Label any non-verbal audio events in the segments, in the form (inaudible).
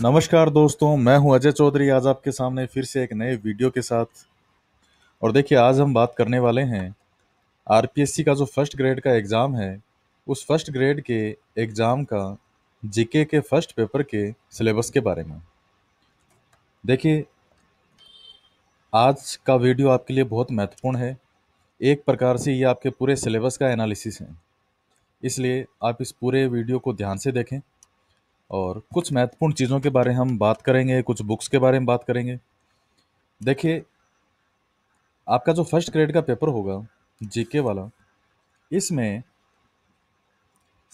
नमस्कार दोस्तों मैं हूं अजय चौधरी आज आपके सामने फिर से एक नए वीडियो के साथ और देखिए आज हम बात करने वाले हैं आरपीएससी का जो फर्स्ट ग्रेड का एग्ज़ाम है उस फर्स्ट ग्रेड के एग्ज़ाम का जीके के फर्स्ट पेपर के सिलेबस के बारे में देखिए आज का वीडियो आपके लिए बहुत महत्वपूर्ण है एक प्रकार से ये आपके पूरे सिलेबस का एनालिसिस है इसलिए आप इस पूरे वीडियो को ध्यान से देखें और कुछ महत्वपूर्ण चीज़ों के बारे में हम बात करेंगे कुछ बुक्स के बारे में बात करेंगे देखिए आपका जो फर्स्ट ग्रेड का पेपर होगा जीके वाला इसमें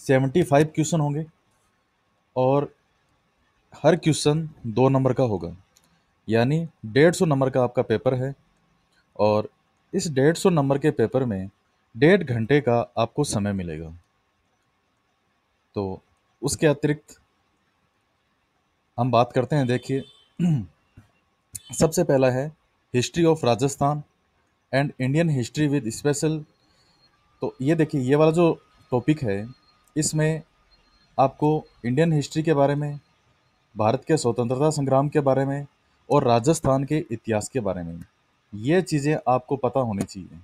सेवेंटी फाइव क्वेश्चन होंगे और हर क्वेश्चन दो नंबर का होगा यानी डेढ़ सौ नंबर का आपका पेपर है और इस डेढ़ सौ नंबर के पेपर में डेढ़ घंटे का आपको समय मिलेगा तो उसके अतिरिक्त हम बात करते हैं देखिए (clears throat) सबसे पहला है history of Rajasthan and Indian history with special तो ये देखिए ये वाला जो टॉपिक है इसमें आपको इंडियन हिस्ट्री के बारे में भारत के स्वतंत्रता संग्राम के बारे में और राजस्थान के इतिहास के बारे में ये चीज़ें आपको पता होनी चाहिए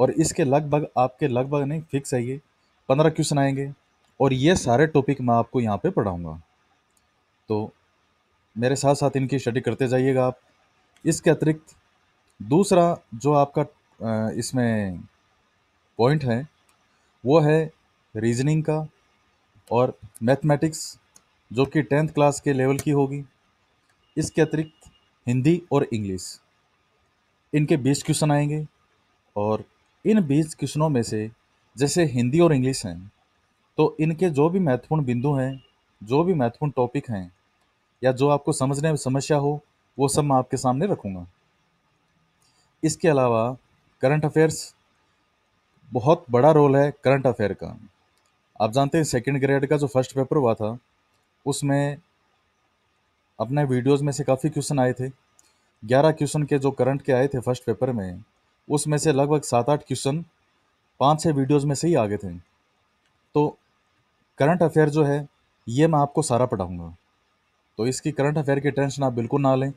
और इसके लगभग आपके लगभग नहीं फिक्स है ये पंद्रह क्वेश्चन आएंगे और ये सारे टॉपिक मैं आपको यहाँ पे पढ़ाऊँगा तो मेरे साथ साथ इनकी स्टडी करते जाइएगा आप इसके अतिरिक्त दूसरा जो आपका इसमें पॉइंट है वो है रीजनिंग का और मैथमेटिक्स जो कि टेंथ क्लास के लेवल की होगी इसके अतिरिक्त हिंदी और इंग्लिश इनके बीस क्वेश्चन आएंगे और इन बीस क्वेश्चनों में से जैसे हिंदी और इंग्लिश हैं तो इनके जो भी महत्वपूर्ण बिंदु हैं जो भी महत्वपूर्ण टॉपिक हैं या जो आपको समझने में समस्या हो वो सब मैं आपके सामने रखूँगा इसके अलावा करंट अफेयर्स बहुत बड़ा रोल है करंट अफेयर का आप जानते हैं सेकंड ग्रेड का जो फर्स्ट पेपर हुआ था उसमें अपने वीडियोस में से काफ़ी क्वेश्चन आए थे ग्यारह क्वेश्चन के जो करंट के आए थे फर्स्ट पेपर में उसमें से लगभग सात आठ क्वेश्चन पाँच छः वीडियोस में से ही आ गए थे तो करंट अफेयर जो है ये मैं आपको सारा पढ़ाऊँगा तो इसकी करंट अफेयर की टेंशन आप बिल्कुल ना लें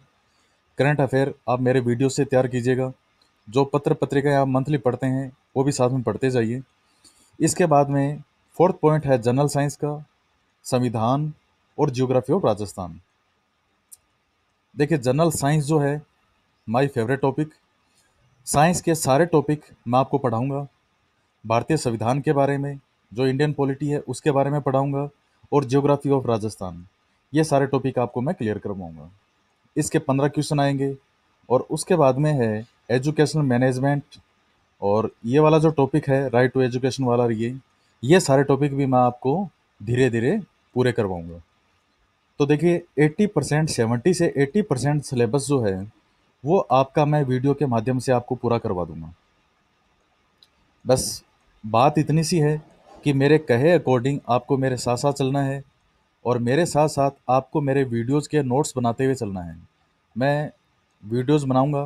करंट अफेयर आप मेरे वीडियो से तैयार कीजिएगा जो पत्र पत्रिकाएँ आप मंथली पढ़ते हैं वो भी साथ में पढ़ते जाइए इसके बाद में फोर्थ पॉइंट है जनरल साइंस का संविधान और जियोग्राफी ऑफ राजस्थान देखिए जनरल साइंस जो है माय फेवरेट टॉपिक साइंस के सारे टॉपिक मैं आपको पढ़ाऊंगा भारतीय संविधान के बारे में जो इंडियन पॉलिटी है उसके बारे में पढ़ाऊंगा और जियोग्राफी ऑफ राजस्थान ये सारे टॉपिक आपको मैं क्लियर करवाऊँगा इसके पंद्रह क्वेश्चन आएंगे और उसके बाद में है एजुकेशनल मैनेजमेंट और ये वाला जो टॉपिक है राइट टू एजुकेशन वाला ये ये सारे टॉपिक भी मैं आपको धीरे धीरे पूरे करवाऊँगा तो देखिए 80 परसेंट सेवेंटी से 80 परसेंट सिलेबस जो है वो आपका मैं वीडियो के माध्यम से आपको पूरा करवा दूंगा बस बात इतनी सी है कि मेरे कहे अकॉर्डिंग आपको मेरे साथ साथ चलना है और मेरे साथ साथ आपको मेरे वीडियोज़ के नोट्स बनाते हुए चलना है मैं वीडियोज़ बनाऊँगा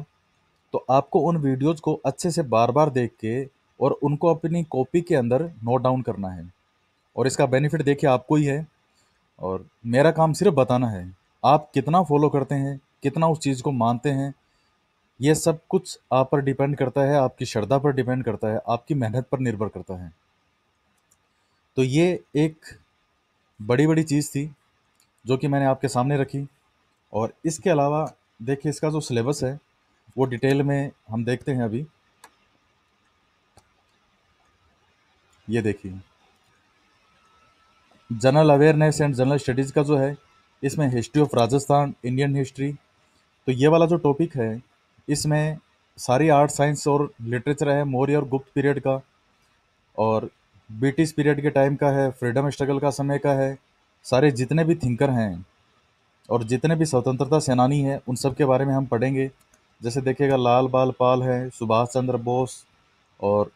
तो आपको उन वीडियोज़ को अच्छे से बार बार देख के और उनको अपनी कॉपी के अंदर नोट डाउन करना है और इसका बेनिफिट देखिए आपको ही है और मेरा काम सिर्फ बताना है आप कितना फॉलो करते हैं कितना उस चीज़ को मानते हैं ये सब कुछ आप पर डिपेंड करता है आपकी श्रद्धा पर डिपेंड करता है आपकी मेहनत पर निर्भर करता है तो ये एक बड़ी बड़ी चीज़ थी जो कि मैंने आपके सामने रखी और इसके अलावा देखिए इसका जो सिलेबस है वो डिटेल में हम देखते हैं अभी ये देखिए general awareness and general studies का जो है इसमें history of Rajasthan Indian history तो ये वाला जो टॉपिक है इसमें सारी आर्ट साइंस और लिटरेचर है मौर्य और गुप्त पीरियड का और ब्रिटिश पीरियड के टाइम का है फ्रीडम स्ट्रगल का समय का है सारे जितने भी थिंकर हैं और जितने भी स्वतंत्रता सेनानी हैं उन सब के बारे में हम पढ़ेंगे जैसे देखिएगा लाल बाल पाल है सुभाष चंद्र बोस और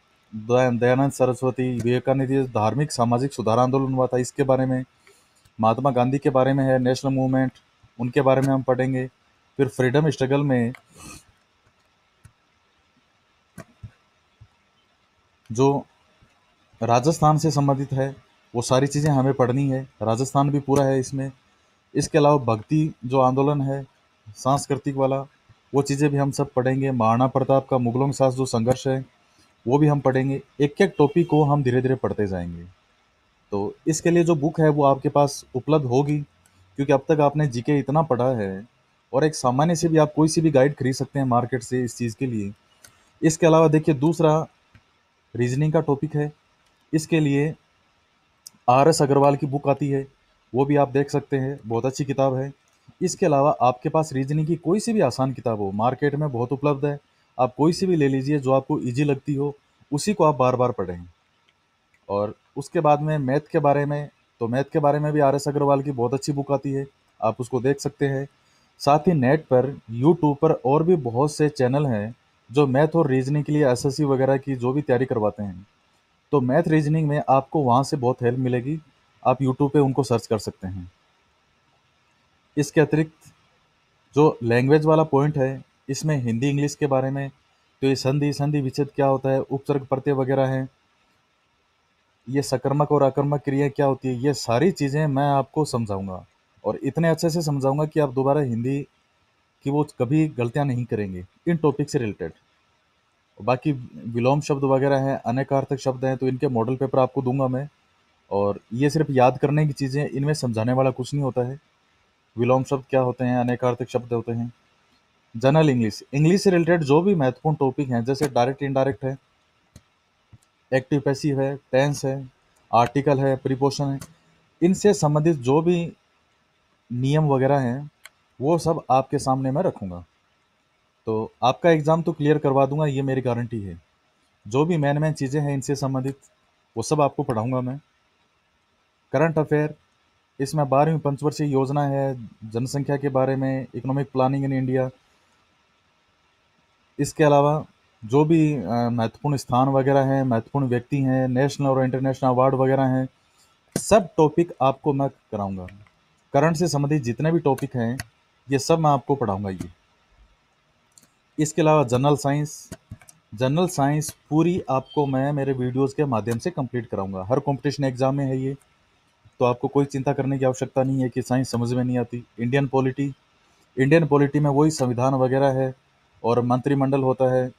दयानंद सरस्वती विवेकानंद धार्मिक सामाजिक सुधार आंदोलन हुआ था इसके बारे में महात्मा गांधी के बारे में है नेशनल मूवमेंट उनके बारे में हम पढ़ेंगे फिर फ्रीडम स्ट्रगल में जो राजस्थान से संबंधित है वो सारी चीज़ें हमें पढ़नी है राजस्थान भी पूरा है इसमें इसके अलावा भक्ति जो आंदोलन है सांस्कृतिक वाला वो चीज़ें भी हम सब पढ़ेंगे महाराणा प्रताप का मुगलों के साथ जो संघर्ष है वो भी हम पढ़ेंगे एक एक टॉपिक को हम धीरे धीरे पढ़ते जाएंगे तो इसके लिए जो बुक है वो आपके पास उपलब्ध होगी क्योंकि अब तक आपने जीके इतना पढ़ा है और एक सामान्य से भी आप कोई सी भी गाइड खरीद सकते हैं मार्केट से इस चीज़ के लिए इसके अलावा देखिए दूसरा रीजनिंग का टॉपिक है इसके लिए आर एस अग्रवाल की बुक आती है वो भी आप देख सकते हैं बहुत अच्छी किताब है इसके अलावा आपके पास रीजनिंग की कोई सी भी आसान किताब हो मार्केट में बहुत उपलब्ध है आप कोई सी भी ले लीजिए जो आपको ईजी लगती हो उसी को आप बार बार पढ़ें और उसके बाद में मैथ के बारे में तो मैथ के बारे में भी आर एस अग्रवाल की बहुत अच्छी बुक आती है आप उसको देख सकते हैं साथ ही नेट पर यूट्यूब पर और भी बहुत से चैनल हैं जो मैथ और रीजनिंग के लिए एस वगैरह की जो भी तैयारी करवाते हैं तो मैथ रीजनिंग में आपको वहाँ से बहुत हेल्प मिलेगी आप यूट्यूब पे उनको सर्च कर सकते हैं इसके अतिरिक्त जो लैंग्वेज वाला पॉइंट है इसमें हिंदी इंग्लिश के बारे में तो ये संधि संधि विच्छेद क्या होता है उपसर्ग प्रत्यय वगैरह हैं ये सकर्मक और आक्रमक क्रिया क्या होती है ये सारी चीज़ें मैं आपको समझाऊंगा और इतने अच्छे से समझाऊंगा कि आप दोबारा हिंदी की वो कभी गलतियां नहीं करेंगे इन टॉपिक से रिलेटेड बाकी विलोम शब्द वगैरह हैं अनेकार्थक शब्द हैं तो इनके मॉडल पेपर आपको दूंगा मैं और ये सिर्फ याद करने की चीज़ें इनमें समझाने वाला कुछ नहीं होता है विलोम शब्द क्या होते हैं अनेकार्थक शब्द होते हैं जनरल इंग्लिश इंग्लिश से रिलेटेड जो भी महत्वपूर्ण टॉपिक हैं जैसे डायरेक्ट इनडायरेक्ट है एक्टिव पैसिव है टेंस है आर्टिकल है प्रिपोशन है इनसे संबंधित जो भी नियम वगैरह हैं वो सब आपके सामने मैं रखूँगा तो आपका एग्ज़ाम तो क्लियर करवा दूंगा ये मेरी गारंटी है जो भी मैन मैन चीज़ें हैं इनसे संबंधित वो सब आपको पढ़ाऊँगा मैं करंट अफेयर इसमें बारहवीं पंचवर्षीय योजना है जनसंख्या के बारे में इकोनॉमिक प्लानिंग इन इंडिया इसके अलावा जो भी महत्वपूर्ण स्थान वगैरह हैं महत्वपूर्ण व्यक्ति हैं नेशनल और इंटरनेशनल अवार्ड वगैरह हैं सब टॉपिक आपको मैं कराऊंगा करंट से संबंधित जितने भी टॉपिक हैं ये सब मैं आपको पढ़ाऊंगा ये इसके अलावा जनरल साइंस जनरल साइंस पूरी आपको मैं मेरे वीडियोस के माध्यम से कंप्लीट कराऊंगा हर कंपटीशन एग्ज़ाम में है ये तो आपको कोई चिंता करने की आवश्यकता नहीं है कि साइंस समझ में नहीं आती इंडियन पॉलिटी इंडियन पॉलिटी में वही संविधान वगैरह है और मंत्रिमंडल होता है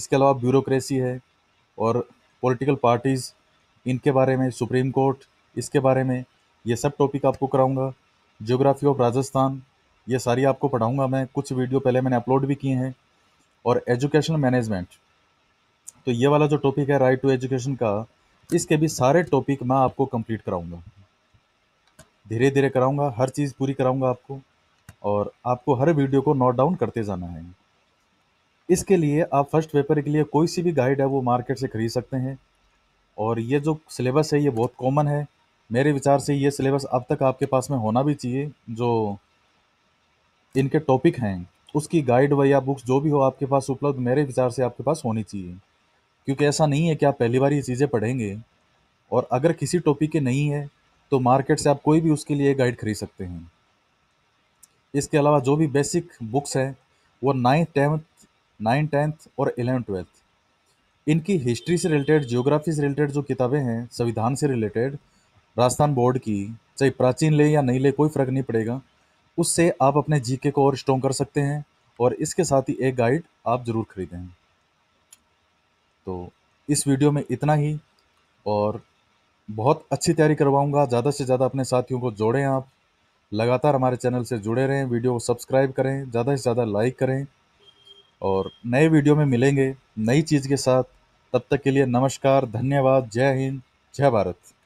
इसके अलावा ब्यूरोक्रेसी है और पॉलिटिकल पार्टीज़ इनके बारे में सुप्रीम कोर्ट इसके बारे में ये सब टॉपिक आपको कराऊंगा ज्योग्राफी ऑफ राजस्थान ये सारी आपको पढ़ाऊँगा मैं कुछ वीडियो पहले मैंने अपलोड भी किए हैं और एजुकेशनल मैनेजमेंट तो ये वाला जो टॉपिक है राइट टू एजुकेशन का इसके भी सारे टॉपिक मैं आपको कंप्लीट कराऊंगा धीरे धीरे कराऊंगा हर चीज़ पूरी कराऊंगा आपको और आपको हर वीडियो को नोट डाउन करते जाना है इसके लिए आप फर्स्ट पेपर के लिए कोई सी भी गाइड है वो मार्केट से खरीद सकते हैं और ये जो सिलेबस है ये बहुत कॉमन है मेरे विचार से ये सिलेबस अब तक आपके पास में होना भी चाहिए जो इनके टॉपिक हैं उसकी गाइड व या बुक्स जो भी हो आपके पास उपलब्ध मेरे विचार से आपके पास होनी चाहिए क्योंकि ऐसा नहीं है कि आप पहली बार ये चीज़ें पढ़ेंगे और अगर किसी टॉपिक के नहीं है तो मार्केट से आप कोई भी उसके लिए गाइड खरीद सकते हैं इसके अलावा जो भी बेसिक बुक्स हैं वो नाइन्थ टेंथ नाइन टेंथ और एलेवन ट्वेल्थ इनकी हिस्ट्री से रिलेटेड जियोग्राफी से रिलेटेड जो किताबें हैं संविधान से रिलेटेड राजस्थान बोर्ड की चाहे प्राचीन ले या नहीं ले कोई फ़र्क नहीं पड़ेगा उससे आप अपने जीके को और स्ट्रॉन्ग कर सकते हैं और इसके साथ ही एक गाइड आप ज़रूर ख़रीदें तो इस वीडियो में इतना ही और बहुत अच्छी तैयारी करवाऊंगा ज़्यादा से ज़्यादा अपने साथियों को जोड़ें आप लगातार हमारे चैनल से जुड़े रहें वीडियो को सब्सक्राइब करें ज़्यादा से ज़्यादा लाइक करें और नए वीडियो में मिलेंगे नई चीज़ के साथ तब तक के लिए नमस्कार धन्यवाद जय हिंद जय भारत